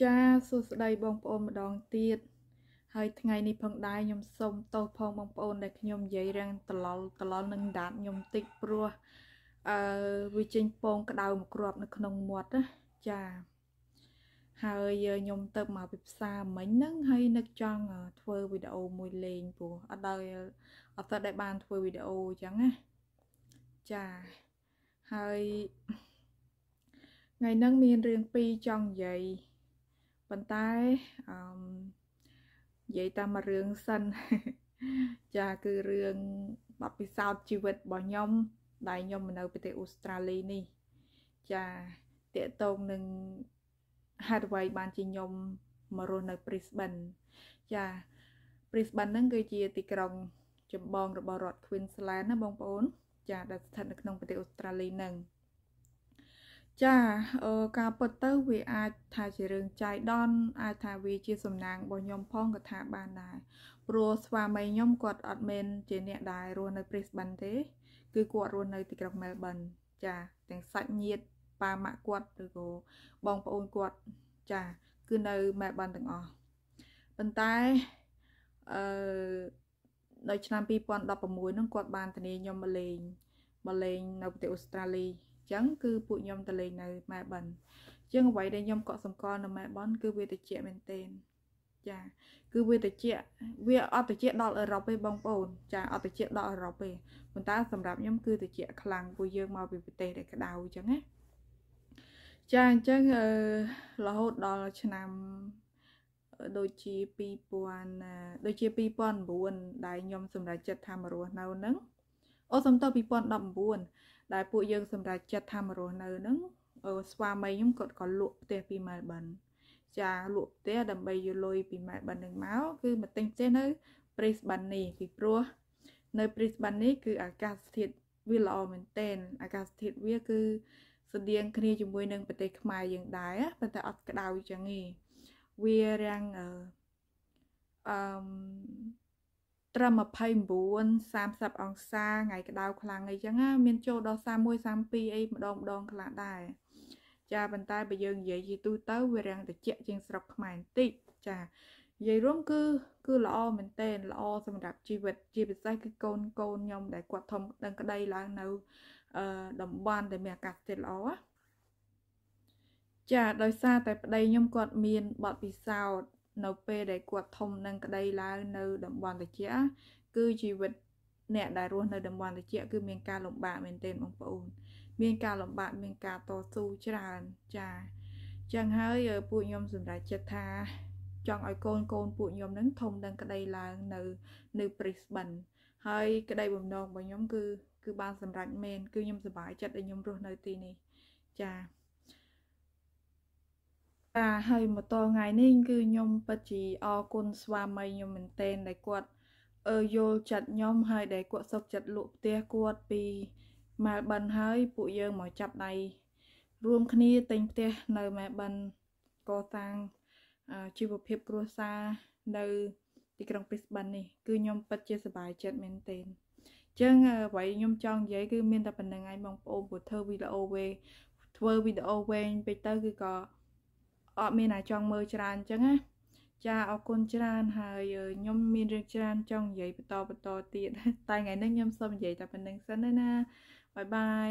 ចាសួស្តីបងប្អូនម្ដងទៀតហើយថ្ងៃនេះផងដែរខ្ញុំសូមទោសផងបងប្អូន ដែលខ្ញុំនិយាយរាំងត្រឡល់ត្រឡល់នឹងដាតខ្ញុំតិចព្រោះអឺវាចេញពង ក្តៅមកគ្រាប់ នៅក្នុងមាត់ណាចា ហើយខ្ញុំទៅមកពីផ្សារមិញហ្នឹងហើយនឹកចង់ធ្វើវីដេអូមួយលេងព្រោះអត់ដល់អត់ទៅដែលបានធ្វើវីដេអូអញ្ចឹងណាចាហើយថ្ងៃហ្នឹងមានរឿងពីរចង់និយាយប៉ុន្តែអឺនិយាយតាមរឿងសិន ចាគឺរឿងបទពិសោធន៍ជីវិតរបស់ខ្ញុំ ដែលខ្ញុំនៅប្រទេសអូស្ត្រាលីនេះចាតកតងនឹងហេតុអ្វីបានជាខ្ញុំមករស់នៅ Brisbane ចា Brisbane ហ្នឹងគឺជាទីក្រុងចម្បងរបស់រដ្ឋ Queensland ណាបងប្អូន ចាដែលស្ថិតនៅក្នុងប្រទេសអូស្ត្រាលីហ្នឹងចាការពិតទៅវាអាចថាជារឿងចៃដន្យអាចថាវាជា សំណាងរបស់ខ្ញុំផងក៏ថាបានដែរព្រោះស្វាមីខ្ញុំគាត់អត់មែនជាអ្នកដែលរស់នៅ Brisbane ទេ គឺគាត់រស់នៅទីក្រុង Melbourne ចាទាំងសាច់ញាតិប៉ាម៉ាក់គាត់ឬក៏បងប្អូនគាត់ចាគឺនៅ Melbourne ទាំងអស់ប៉ុន្តែអឺដល់ឆ្នាំ2016ហ្នឹងគាត់បានធានាខ្ញុំមកលេងមកលេងនៅប្រទេសអូស្ត្រាលីចឹងគឺពួកខ្ញុំទៅលេងនៅម៉ែបិនជាងអ្វីដែលខ្ញុំកក់សម្គាល់នៅម៉ែបិនគឺវាតិចមែនទែនចាគឺវាតិចវាអត់តិចដល់អឺរ៉ុបទេបងប្អូនចាអត់តិចដល់អឺរ៉ុបទេប៉ុន្តែសម្រាប់ខ្ញុំគឺតិចខ្លាំងពួកយើងមកពីប្រទេសដែលក្តៅអញ្ចឹងណាចាអញ្ចឹងអឺរហូតដល់ឆ្នាំដូចជា2000ដូចជា2009ដែលខ្ញុំសម្រេចចិត្តថាមករស់នៅហ្នឹងអូសំទោ2019ដែលពួកយើងសម្រេចចិត្តថាមករស់នៅនឹងស្វាមីខ្ញុំគាត់ក៏លក់ផ្ទះពីមែលប៊នចាលក់ផ្ទះដើម្បីយកលុយពីមែលប៊ននឹងមកគឺមកទិញផ្ទះនៅព្រីស្បាន់នេះពីព្រោះនៅព្រីស្បាន់នេះគឺអាកាសធាតុវាល្អមែនតែនអាកាសធាតុវា គឺស្តៀងគ្នាជាមួយនឹងប្រទេសខ្មែរយើងដែរប៉ុន្តែអត់ក្តៅចឹងទេវារាំងអឺត្រឹម29 30អង្សាថ្ងៃក្តៅខ្លាំងអីចឹងណាមានចូលដល់31 32អីម្ដងម្ដងខ្លះដែរចាប៉ុន្តែបើយើងនិយាយជាទូទៅវារាំងតិចជាងស្រុកខ្មែរបន្តិចចានិយាយរួមគឺ គឺល្អមែនទែនល្អសម្រាប់ជីវិតជាពិសេសគឺកូនកូនខ្ញុំដែលគាត់ធំដឹងក្តីឡើងនៅអឺតំបន់ដែលមានអាកាសធាតុល្អចាដោយសារតែប្តីខ្ញុំគាត់មានបទពិសោធន៍នៅពេលដែលគាត់ធំនឹងក្តីឡើងនៅតំបន់តិចគឺជីវិតអ្នកដែលរស់នៅតំបន់តិចគឺមានការលំបាកមែនទែនបងប្អូន មានការលំបាកមានការតស៊ូច្រើនចាចឹងហើយពួកខ្ញុំសម្រេចចិត្តថា ចង់ឲ្យកូនកូនពួកខ្ញុំនឹងធំដឹងក្តីឡើងនៅនៅព្រីស្បិនហើយក្តី បំណងរបស់ខ្ញុំគឺគឺបានសម្រេចមែនគឺខ្ញុំសប្បាយចិត្តដែលខ្ញុំរស់នៅទីនេះចា៎បាទហើយមកតថ្ងៃនេះគឺខ្ញុំពិតជាអរគុណស្វាមីខ្ញុំមែនទែនដែលគាត់អឺយល់ចិត្តខ្ញុំហើយដែលគាត់សុខចិត្តលក់ផ្ទះគាត់ពីម៉ែលបិនហើយពួកយើងមកចាប់ដៃរួមគ្នាទិញផ្ទះនៅម៉ែលបិនកសាងជីវភាពគ្រួសារនៅទីក្រុងព្រីស្បិននេះ គឺខ្ញុំពិតជាសប្បាយចិត្តមែនទែនអញ្ចឹងអ្វីខ្ញុំចង់និយាយគឺមានតែប៉ុណ្្នឹងឯងបងប្អូនព្រោះធ្វើវីដេអូវែងធ្វើវីដេអូវែងពេកទៅគឺក៏អត់មានណាចង់មើលច្រើនអញ្ចឹងណាចាអរគុណច្រើន ហើយខ្ញុំមានរឿងច្រើនចង់និយាយបន្តបន្តទៀតតែថ្ងៃនេះខ្ញុំសូមនិយាយតែប៉ុណ្្នឹងសិនណាបាយបាយ